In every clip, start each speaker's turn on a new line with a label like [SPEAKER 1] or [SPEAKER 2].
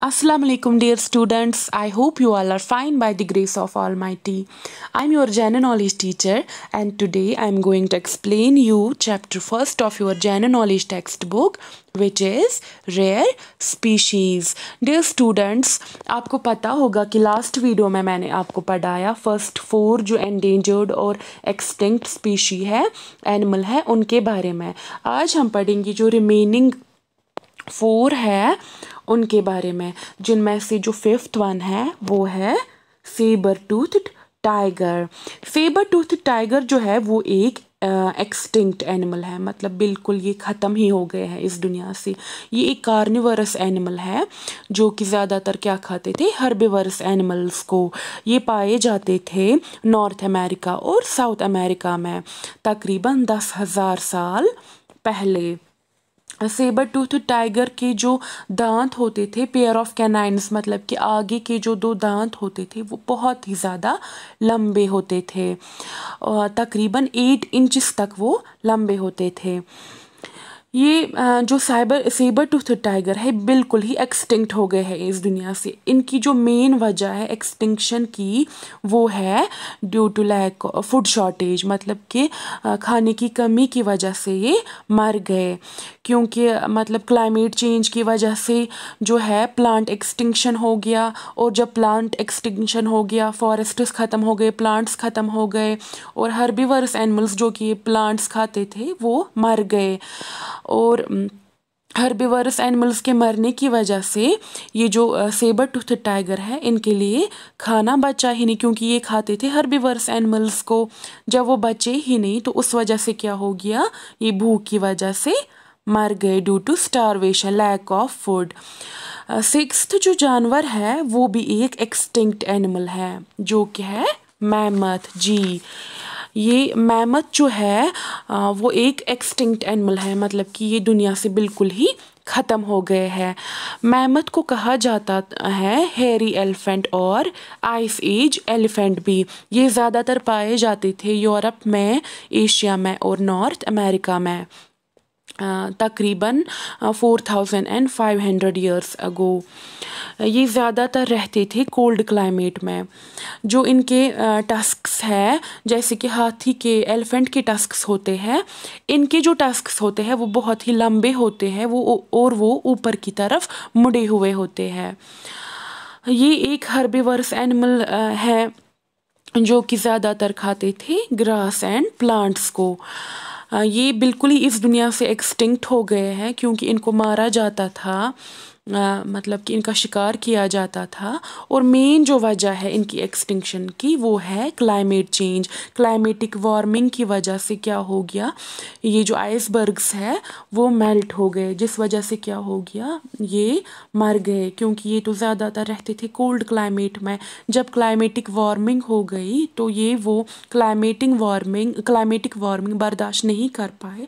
[SPEAKER 1] Assalamu alaikum dear students, I hope you all are fine by the grace of Almighty. I'm your general Knowledge teacher and today I'm going to explain you chapter 1 of your general Knowledge textbook which is rare species. Dear students, aapko pata hoga ki last video mein maine aapko padhaya first four jo endangered or extinct species hai animal hai unke bare mein aaj hum padhenge jo remaining four है उनके बारे में जिनमें से जो fifth one है वो है sabre tooth tiger sabre tooth tiger जो है वो एक एक्सटिंक्ट uh, एनिमल है मतलब बिल्कुल ये ख़त्म ही हो गए हैं इस दुनिया से ये एक कार्निवरस एनिमल है जो कि ज़्यादातर क्या खाते थे हर्बिवरस एनिमल्स को ये पाए जाते थे नॉर्थ अमेरिका और साउथ अमेरिका में तकरीबन दस हज़ार साल पहले सेबर टूथ टाइगर के जो दांत होते थे पेयर ऑफ कैनाइंस मतलब कि आगे के जो दो दांत होते थे वो बहुत ही ज़्यादा लंबे होते थे तकरीबन एट इंचज़ तक वो लंबे होते थे ये जो साइबर सेबर टूथ टाइगर है बिल्कुल ही एक्सटिंक्ट हो गए हैं इस दुनिया से इनकी जो मेन वजह है एक्सटिंक्शन की वो है due to lack food shortage मतलब कि खाने की कमी की वजह से ये मर गए क्योंकि मतलब क्लाइमेट चेंज की वजह से जो है प्लांट एक्सटिंक्शन हो गया और जब प्लांट एक्सटिंक्शन हो गया फॉरेस्ट्स ख़त्म हो गए प्लांट्स ख़त्म हो गए और हर एनिमल्स जो कि प्लांट्स खाते थे वो मर गए और हर्बिवरस एनिमल्स के मरने की वजह से ये जो सेबर टूथ टाइगर है इनके लिए खाना बचा ही नहीं क्योंकि ये खाते थे हर्बिवरस एनिमल्स को जब वो बचे ही नहीं तो उस वजह से क्या हो गया ये भूख की वजह से मर गए due to starvation lack of food sixth जो जानवर है वो भी एक एक्सटिंक्ट एनिमल है जो कि है मैमथ जी ये मैमथ जो है वो एक एक्सटिंक्ट एनिमल है मतलब कि ये दुनिया से बिल्कुल ही ख़त्म हो गए हैं मैमथ को कहा जाता है हेरी एलिफेंट और आइस एज एलिफेंट भी ये ज़्यादातर पाए जाते थे यूरोप में एशिया में और नॉर्थ अमेरिका में तकरीबन 4500 ईयर्स अगो ये ज़्यादातर रहते थे कोल्ड क्लाइमेट में जो इनके टस्क्स है जैसे कि हाथी के एलिफेंट के टस्क्स होते हैं इनके जो टस्क्स होते हैं वो बहुत ही लंबे होते हैं वो और वो ऊपर की तरफ मुड़े हुए होते हैं ये एक हर्बिवर्स एनिमल है जो कि ज़्यादातर खाते थे ग्रास एंड प्लांट्स को ये बिल्कुल ही इस दुनिया से एक्सटिंक्ट हो गए हैं क्योंकि इनको मारा जाता था मतलब कि इनका शिकार किया जाता था और मेन जो वजह है इनकी एक्सटिंक्शन की वो है क्लाइमेट चेंज क्लाइमेटिक वार्मिंग की वजह से क्या हो गया ये जो आइसबर्ग्स है वो मेल्ट हो गए जिस वजह से क्या हो गया ये मर गए क्योंकि ये तो ज़्यादातर रहते थे कोल्ड क्लाइमेट में जब क्लाइमेटिक वार्मिंग हो गई तो ये वो क्लाइमेटिंग वार्मिंग क्लाइमेटिक वार्मिंग बर्दाश्त नहीं कर पाए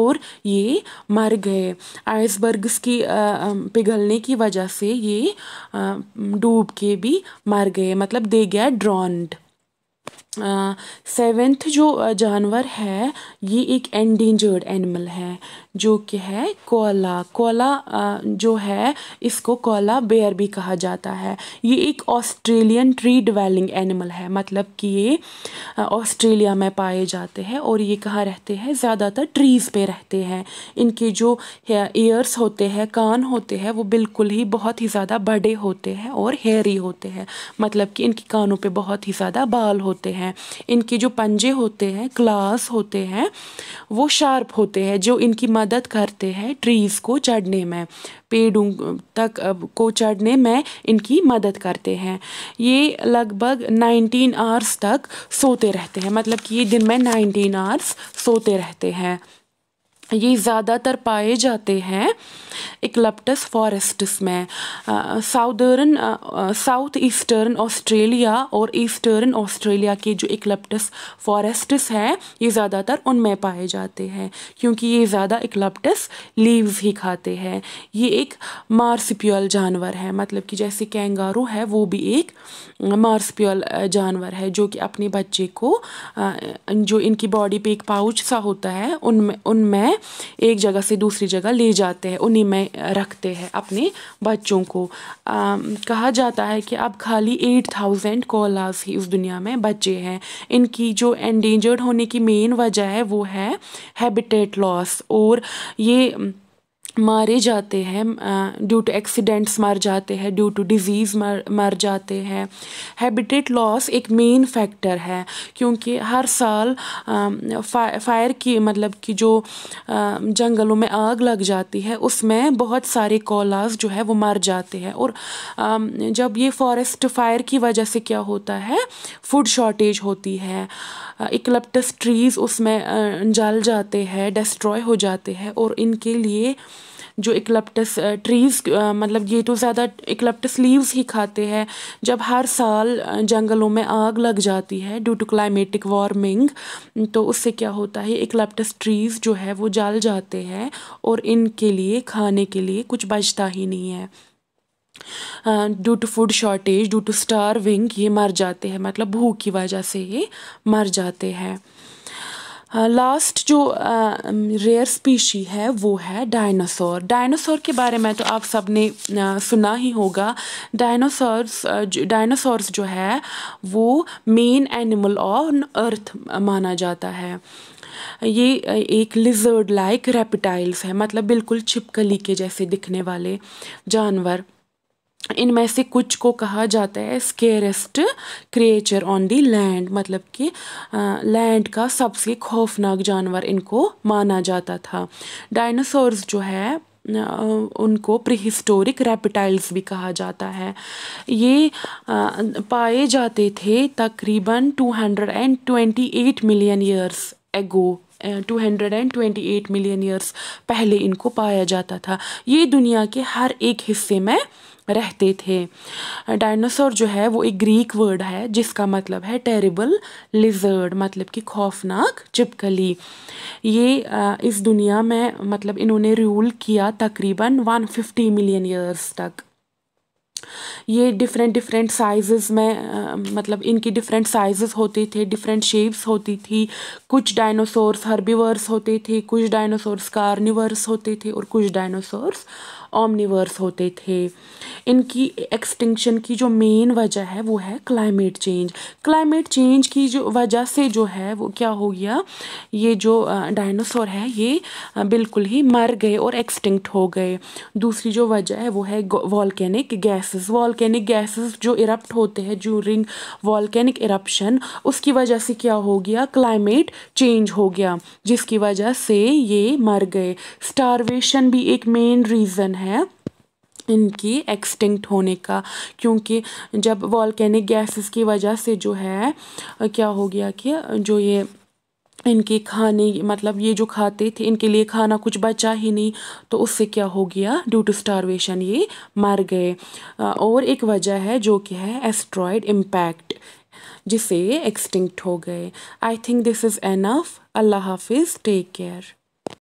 [SPEAKER 1] और ये मर गए आइसबर्ग्स की पिघल उछलने की वजह से ये डूब के भी मर गए मतलब दे गया ड्रॉन्ड सेवेंथ जो जानवर है ये एक एंडेंजर्ड एनिमल है जो कि है कोला कोला जो है इसको कोला बेयर भी कहा जाता है ये एक ऑस्ट्रेलियन ट्री डवेलिंग एनिमल है मतलब कि ये ऑस्ट्रेलिया में पाए जाते हैं और ये कहाँ रहते हैं ज़्यादातर ट्रीज़ पे रहते हैं इनके जो ईयर्स होते हैं कान होते हैं वो बिल्कुल ही बहुत ही ज़्यादा बड़े होते हैं और हेयरी होते हैं मतलब कि इनके कानों पर बहुत ही ज़्यादा बाल होते होते हैं इनके जो पंजे होते हैं ग्लास होते हैं वो शार्प होते हैं जो इनकी मदद करते हैं ट्रीज़ को चढ़ने में पेड़ों तक को चढ़ने में इनकी मदद करते हैं ये लगभग 19 आवर्स तक सोते रहते हैं मतलब कि ये दिन में 19 आवर्स सोते रहते हैं ये ज़्यादातर पाए जाते हैं इकलप्टस फॉरेस्ट्स में साउदर्न साउथ ईस्टर्न ऑस्ट्रेलिया और ईस्टर्न ऑस्ट्रेलिया के जो इकलप्टस फॉरेस्ट्स हैं ये ज़्यादातर उनमें पाए जाते हैं क्योंकि ये ज़्यादा इकलप्टस लीव्स ही खाते हैं ये एक मार्सप्यूल जानवर है मतलब कि जैसे कैंगारू है वो भी एक मार्सप्यूल जानवर है जो कि अपने बच्चे को जो इनकी बॉडी पे एक पाउच सा होता है उनमें उनमें एक जगह से दूसरी जगह ले जाते हैं उन्हीं में रखते हैं अपने बच्चों को आ, कहा जाता है कि अब खाली एट थाउजेंड कोलाज ही उस दुनिया में बचे हैं इनकी जो एंडेंजर्ड होने की मेन वजह है वो है हैबिटेट लॉस और ये मारे जाते हैं ड्यू टू एक्सीडेंट्स मर जाते हैं ड्यू टू डिज़ीज़ मर मर जाते हैं हैबिटेट लॉस एक मेन फैक्टर है क्योंकि हर साल फायर की मतलब कि जो जंगलों में आग लग जाती है उसमें बहुत सारे कॉलाज जो है वो मर जाते हैं और जब ये फॉरेस्ट फायर की वजह से क्या होता है फूड शॉर्टेज होती है इकलप्टस ट्रीज़ उसमें जल जाते हैं डिस्ट्रॉय हो जाते हैं और इनके लिए जो इकलप्टस ट्रीज़ uh, uh, मतलब ये तो ज़्यादा इकलप्टस लीव्स ही खाते हैं जब हर साल uh, जंगलों में आग लग जाती है ड्यू टू क्लाइमेटिक वार्मिंग तो उससे क्या होता है इकलप्टस ट्रीज़ जो है वो जल जाते हैं और इनके लिए खाने के लिए कुछ बचता ही नहीं है due to food shortage due to starving ये मर जाते हैं मतलब भूख की वजह से ये मर जाते हैं लास्ट uh, जो रेयर uh, स्पीशी um, है वो है डायनासोर डायनासोर के बारे में तो आप सब ने uh, सुना ही होगा डायनासोरस डायनासोरस जो है वो मेन एनिमल ऑन अर्थ माना जाता है ये एक लिजर्ड लाइक रेपिटाइल्स है मतलब बिल्कुल छिपकली के जैसे दिखने वाले जानवर इनमें से कुछ को कहा जाता है scariest creature on the land मतलब कि लैंड का सबसे खौफनाक जानवर इनको माना जाता था डायनासोर्स जो है उनको प्रीहिस्टोरिक रेपिटाइल्स भी कहा जाता है ये पाए जाते थे तकरीबन 228 million years ago 228 million years पहले इनको पाया जाता था ये दुनिया के हर एक हिस्से में रहते थे डायनासोर जो है वो एक ग्रीक वर्ड है जिसका मतलब है टेरिबल लिजर्ड मतलब कि खौफनाक चिपकली ये इस दुनिया में मतलब इन्होंने रूल किया तकरीबन 150 मिलियन ईयर्स तक ये डिफरेंट डिफरेंट साइजेस में आ, मतलब इनकी डिफरेंट साइजेस होते थे डिफरेंट शेप्स होती थी कुछ डायनासोर्स हर्बीवर्स होते थे कुछ डायनासोर्स कार्निवर्स होते थे और कुछ डायनासोर्स ऑमनीवर्स होते थे इनकी एक्सटिंक्शन की जो मेन वजह है वो है क्लाइमेट चेंज क्लाइमेट चेंज की जो वजह से जो है वो क्या हो गया ये जो डायनासोर है ये बिल्कुल ही मर गए और एक्सटिंक्ट हो गए दूसरी जो वजह है वो है वॉलकैनिक गैसेस वॉलकैनिक गैसेस जो इरप्ट होते हैं ज्यूरिंग वॉलकैनिक इरप्शन उसकी वजह से क्या हो गया क्लाइमेट चेंज हो गया जिसकी वजह से ये मर गए स्टारवेशन भी एक मेन रीज़न है इनकी एक्सटिंक्ट होने का क्योंकि जब वॉलकैनिक गैसेस की वजह से जो है क्या हो गया कि जो ये इनके खाने मतलब ये जो खाते थे इनके लिए खाना कुछ बचा ही नहीं तो उससे क्या हो गया ड्यू टू स्टारवेशन ये मर गए और एक वजह है जो कि है एस्ट्रॉयड इम्पैक्ट जिससे एक्सटिंक्ट हो गए I think this is enough अल्लाह हाफिज़ टेक केयर